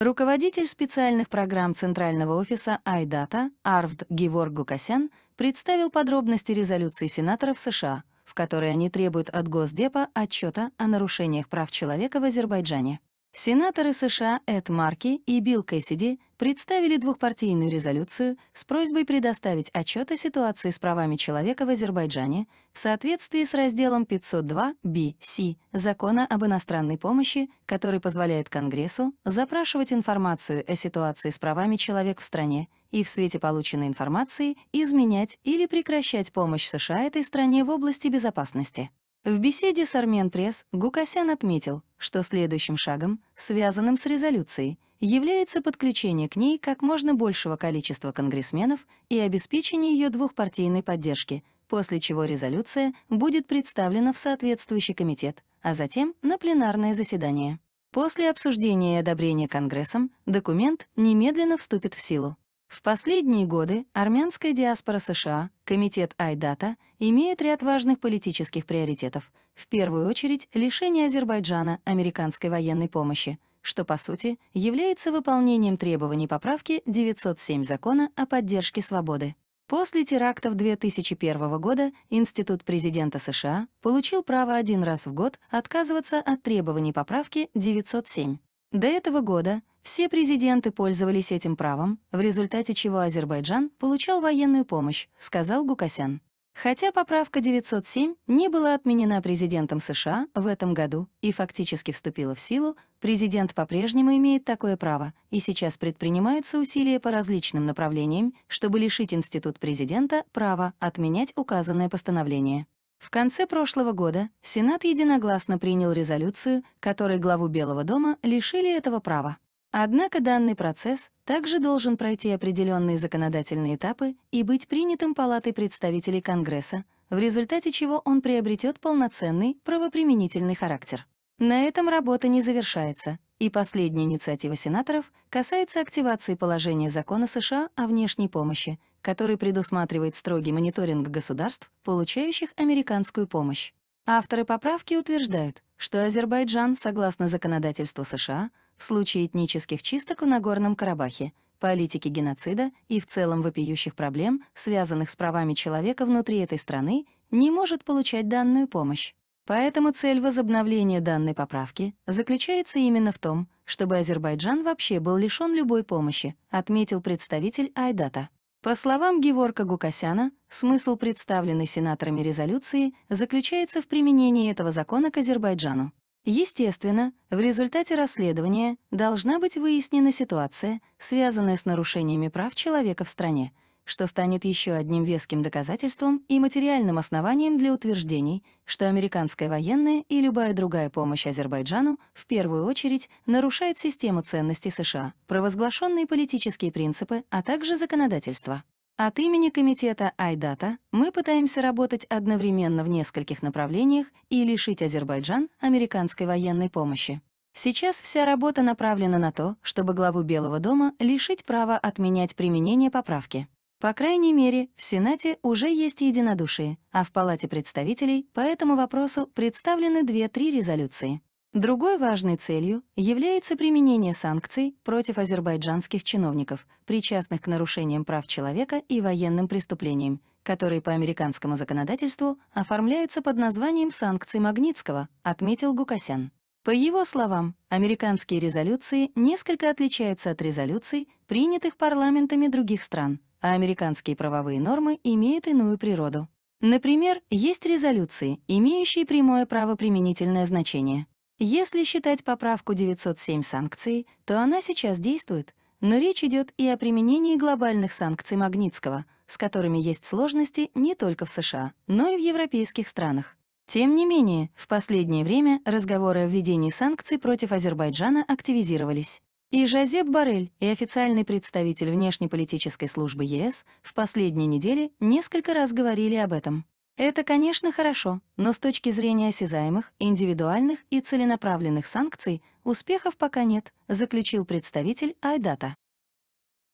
Руководитель специальных программ Центрального офиса Айдата Арвд Геворг Гукасян представил подробности резолюции сенаторов США, в которой они требуют от Госдепа отчета о нарушениях прав человека в Азербайджане. Сенаторы США Эд Марки и Билл Кэссиди представили двухпартийную резолюцию с просьбой предоставить отчет о ситуации с правами человека в Азербайджане в соответствии с разделом 502 BC Закона об иностранной помощи, который позволяет Конгрессу запрашивать информацию о ситуации с правами человека в стране и в свете полученной информации изменять или прекращать помощь США этой стране в области безопасности. В беседе с Арменпресс Гукасян отметил, что следующим шагом, связанным с резолюцией, является подключение к ней как можно большего количества конгрессменов и обеспечение ее двухпартийной поддержки, после чего резолюция будет представлена в соответствующий комитет, а затем на пленарное заседание. После обсуждения и одобрения Конгрессом документ немедленно вступит в силу. В последние годы армянская диаспора США, комитет Айдата, имеет ряд важных политических приоритетов, в первую очередь лишение Азербайджана американской военной помощи, что, по сути, является выполнением требований поправки 907 закона о поддержке свободы. После терактов 2001 года Институт президента США получил право один раз в год отказываться от требований поправки 907. До этого года все президенты пользовались этим правом, в результате чего Азербайджан получал военную помощь, сказал Гукасян. Хотя поправка 907 не была отменена президентом США в этом году и фактически вступила в силу, президент по-прежнему имеет такое право, и сейчас предпринимаются усилия по различным направлениям, чтобы лишить институт президента права отменять указанное постановление. В конце прошлого года Сенат единогласно принял резолюцию, которой главу Белого дома лишили этого права. Однако данный процесс также должен пройти определенные законодательные этапы и быть принятым Палатой представителей Конгресса, в результате чего он приобретет полноценный правоприменительный характер. На этом работа не завершается, и последняя инициатива сенаторов касается активации положения закона США о внешней помощи, который предусматривает строгий мониторинг государств, получающих американскую помощь. Авторы поправки утверждают, что Азербайджан, согласно законодательству США, в случае этнических чисток в Нагорном Карабахе, политики геноцида и в целом вопиющих проблем, связанных с правами человека внутри этой страны, не может получать данную помощь. Поэтому цель возобновления данной поправки заключается именно в том, чтобы Азербайджан вообще был лишен любой помощи, отметил представитель Айдата. По словам Геворка Гукасяна, смысл представленной сенаторами резолюции заключается в применении этого закона к Азербайджану. Естественно, в результате расследования должна быть выяснена ситуация, связанная с нарушениями прав человека в стране, что станет еще одним веским доказательством и материальным основанием для утверждений, что американская военная и любая другая помощь Азербайджану в первую очередь нарушает систему ценностей США, провозглашенные политические принципы, а также законодательство. От имени комитета Айдата мы пытаемся работать одновременно в нескольких направлениях и лишить Азербайджан американской военной помощи. Сейчас вся работа направлена на то, чтобы главу Белого дома лишить права отменять применение поправки. По крайней мере, в Сенате уже есть единодушие, а в Палате представителей по этому вопросу представлены 2-3 резолюции. Другой важной целью является применение санкций против азербайджанских чиновников, причастных к нарушениям прав человека и военным преступлениям, которые по американскому законодательству оформляются под названием «санкций Магнитского», отметил Гукасян. По его словам, американские резолюции несколько отличаются от резолюций, принятых парламентами других стран, а американские правовые нормы имеют иную природу. Например, есть резолюции, имеющие прямое право правоприменительное значение, если считать поправку 907 санкций, то она сейчас действует, но речь идет и о применении глобальных санкций Магнитского, с которыми есть сложности не только в США, но и в европейских странах. Тем не менее, в последнее время разговоры о введении санкций против Азербайджана активизировались. И Жозеп Барель, и официальный представитель внешнеполитической службы ЕС в последней неделе несколько раз говорили об этом. Это, конечно, хорошо, но с точки зрения осязаемых, индивидуальных и целенаправленных санкций успехов пока нет, заключил представитель Айдата.